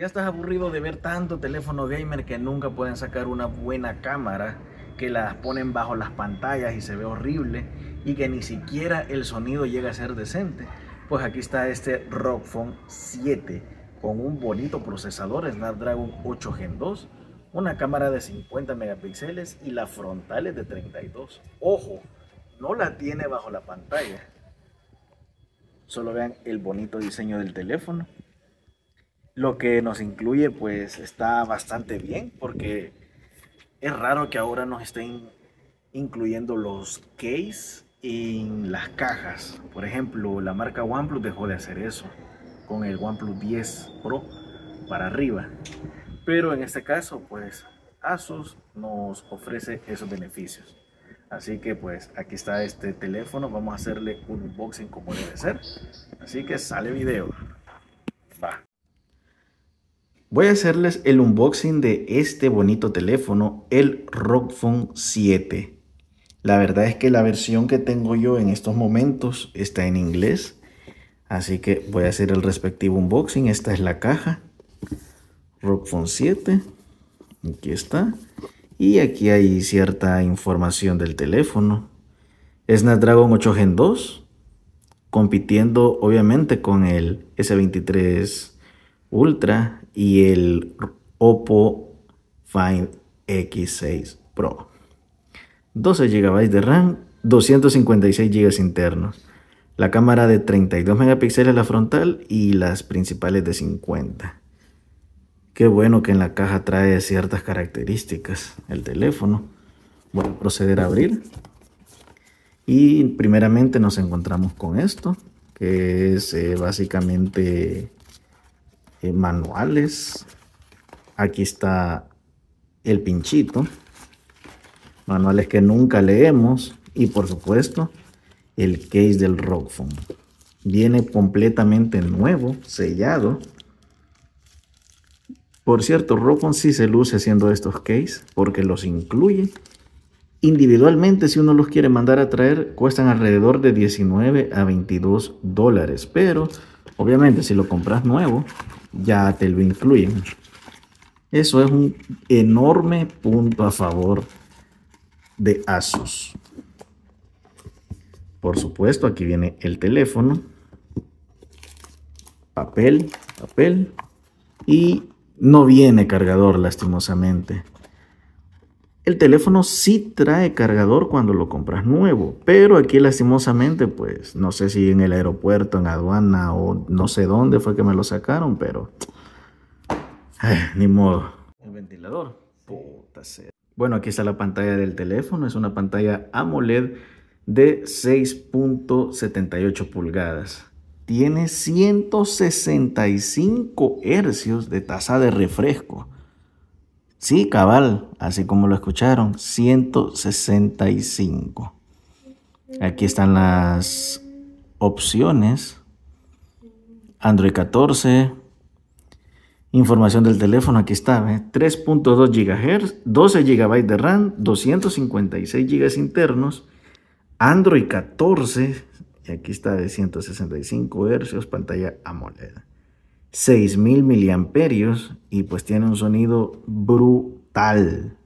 Ya estás aburrido de ver tanto teléfono gamer que nunca pueden sacar una buena cámara, que las ponen bajo las pantallas y se ve horrible y que ni siquiera el sonido llega a ser decente. Pues aquí está este ROG 7 con un bonito procesador Snapdragon 8 Gen 2, una cámara de 50 megapíxeles y la frontal es de 32. Ojo, no la tiene bajo la pantalla. Solo vean el bonito diseño del teléfono lo que nos incluye pues está bastante bien porque es raro que ahora nos estén incluyendo los case en las cajas. Por ejemplo, la marca OnePlus dejó de hacer eso con el OnePlus 10 Pro para arriba. Pero en este caso, pues Asus nos ofrece esos beneficios. Así que pues aquí está este teléfono, vamos a hacerle un unboxing como debe ser. Así que sale video. Voy a hacerles el unboxing de este bonito teléfono, el ROG Phone 7. La verdad es que la versión que tengo yo en estos momentos está en inglés. Así que voy a hacer el respectivo unboxing. Esta es la caja. ROG 7. Aquí está. Y aquí hay cierta información del teléfono. Snapdragon 8 Gen 2. Compitiendo obviamente con el S23 Ultra y el Oppo Find X6 Pro. 12 GB de RAM, 256 GB internos. La cámara de 32 megapíxeles la frontal y las principales de 50. Qué bueno que en la caja trae ciertas características el teléfono. Voy a proceder a abrir. Y primeramente nos encontramos con esto, que es eh, básicamente eh, manuales. Aquí está el pinchito. Manuales que nunca leemos. Y por supuesto, el case del Rockfon. Viene completamente nuevo, sellado. Por cierto, Rockfon sí se luce haciendo estos case porque los incluye. Individualmente, si uno los quiere mandar a traer, cuestan alrededor de 19 a 22 dólares. Pero, obviamente, si lo compras nuevo, ya te lo incluyen. Eso es un enorme punto a favor de Asus. Por supuesto, aquí viene el teléfono, papel, papel y no viene cargador lastimosamente. El teléfono sí trae cargador cuando lo compras nuevo, pero aquí lastimosamente, pues no sé si en el aeropuerto, en aduana o no sé dónde fue que me lo sacaron, pero eh, ni modo. El ventilador. Puta Bueno, aquí está la pantalla del teléfono, es una pantalla AMOLED de 6.78 pulgadas. Tiene 165 hercios de tasa de refresco. Sí, cabal, así como lo escucharon, 165. Aquí están las opciones. Android 14. Información del teléfono, aquí está, 3.2 GHz, 12 GB de RAM, 256 GB internos, Android 14, y aquí está de 165 Hz, pantalla AMOLED. 6000 miliamperios y pues tiene un sonido brutal.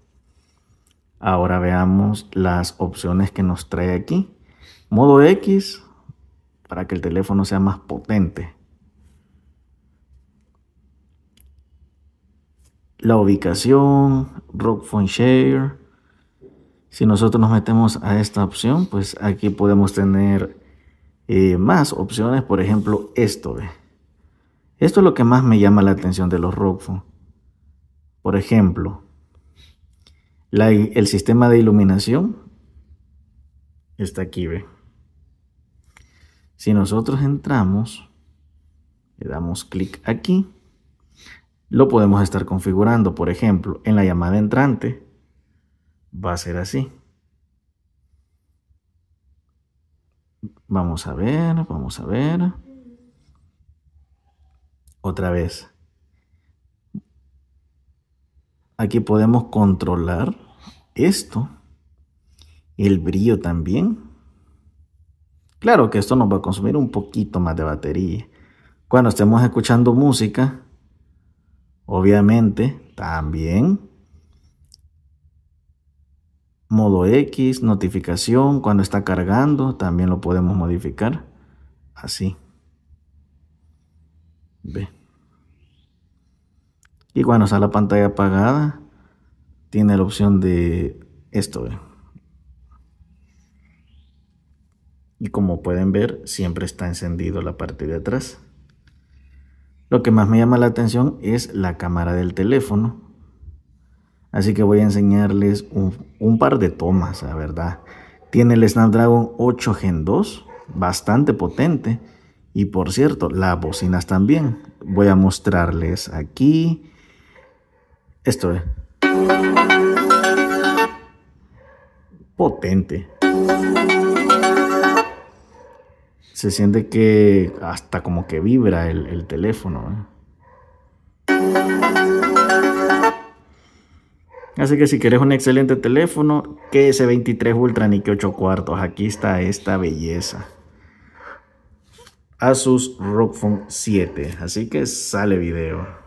Ahora veamos las opciones que nos trae aquí. Modo X para que el teléfono sea más potente. La ubicación, Rock Phone Share. Si nosotros nos metemos a esta opción, pues aquí podemos tener eh, más opciones. Por ejemplo, esto. Esto es lo que más me llama la atención de los Rockfon. Por ejemplo, el sistema de iluminación está aquí, ve. Si nosotros entramos, le damos clic aquí, lo podemos estar configurando. Por ejemplo, en la llamada entrante va a ser así. Vamos a ver, vamos a ver otra vez. Aquí podemos controlar esto, el brillo también. Claro que esto nos va a consumir un poquito más de batería. Cuando estemos escuchando música, obviamente también modo X, notificación, cuando está cargando, también lo podemos modificar así. Ve. Y cuando está la pantalla apagada, tiene la opción de esto. Y como pueden ver, siempre está encendido la parte de atrás. Lo que más me llama la atención es la cámara del teléfono. Así que voy a enseñarles un, un par de tomas, la verdad. Tiene el Snapdragon 8 Gen 2, bastante potente. Y por cierto, las bocinas también. Voy a mostrarles aquí. Esto es. Eh. Potente. Se siente que hasta como que vibra el, teléfono. Eh. Así que si quieres un excelente teléfono, que ese 23 Ultra ni que 8 cuartos, aquí está esta belleza. Asus ROG Phone 7. Así que sale video.